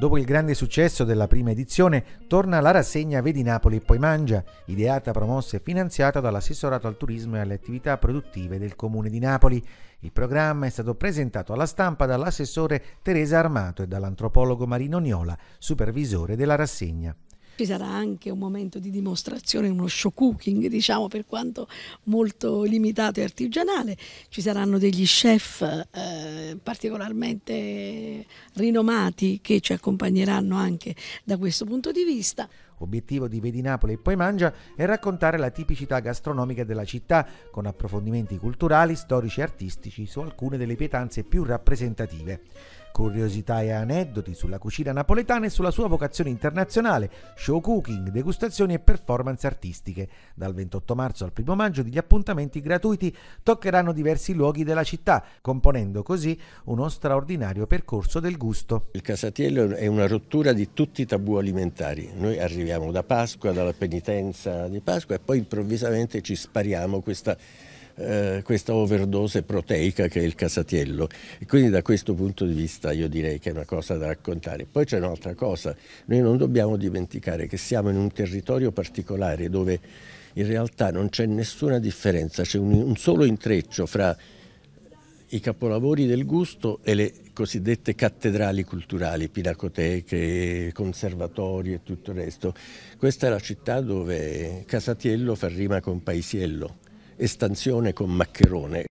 Dopo il grande successo della prima edizione, torna la rassegna Vedi Napoli e poi mangia, ideata, promossa e finanziata dall'assessorato al turismo e alle attività produttive del Comune di Napoli. Il programma è stato presentato alla stampa dall'assessore Teresa Armato e dall'antropologo Marino Niola, supervisore della rassegna. Ci sarà anche un momento di dimostrazione, uno show cooking, diciamo per quanto molto limitato e artigianale. Ci saranno degli chef eh, particolarmente rinomati che ci accompagneranno anche da questo punto di vista. Obiettivo di Vedi Napoli e poi Mangia è raccontare la tipicità gastronomica della città, con approfondimenti culturali, storici e artistici su alcune delle pietanze più rappresentative. Curiosità e aneddoti sulla cucina napoletana e sulla sua vocazione internazionale, show cooking, degustazioni e performance artistiche. Dal 28 marzo al 1 maggio degli appuntamenti gratuiti toccheranno diversi luoghi della città, componendo così uno straordinario percorso del gusto. Il Casatiello è una rottura di tutti i tabù alimentari. Noi arriviamo parliamo da Pasqua, dalla penitenza di Pasqua e poi improvvisamente ci spariamo questa, eh, questa overdose proteica che è il casatiello. E quindi da questo punto di vista io direi che è una cosa da raccontare. Poi c'è un'altra cosa, noi non dobbiamo dimenticare che siamo in un territorio particolare dove in realtà non c'è nessuna differenza, c'è un, un solo intreccio fra i capolavori del gusto e le cosiddette cattedrali culturali, pinacoteche, conservatori e tutto il resto. Questa è la città dove Casatiello fa rima con Paisiello, Estanzione con Maccherone.